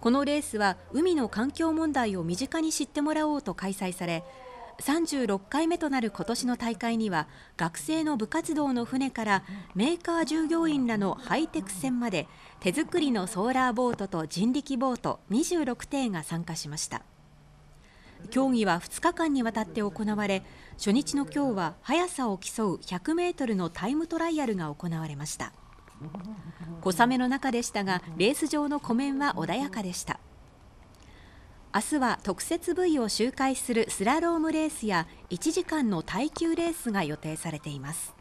このレースは海の環境問題を身近に知ってもらおうと開催され36回目となる今年の大会には学生の部活動の船からメーカー従業員らのハイテク船まで手作りのソーラーボートと人力ボート26艇が参加しました競技は2日間にわたって行われ初日の今日は速さを競う100メートルのタイムトライアルが行われました。小雨の中でしたがレース場の湖面は穏やかでした明日は特設部位を周回するスラロームレースや1時間の耐久レースが予定されています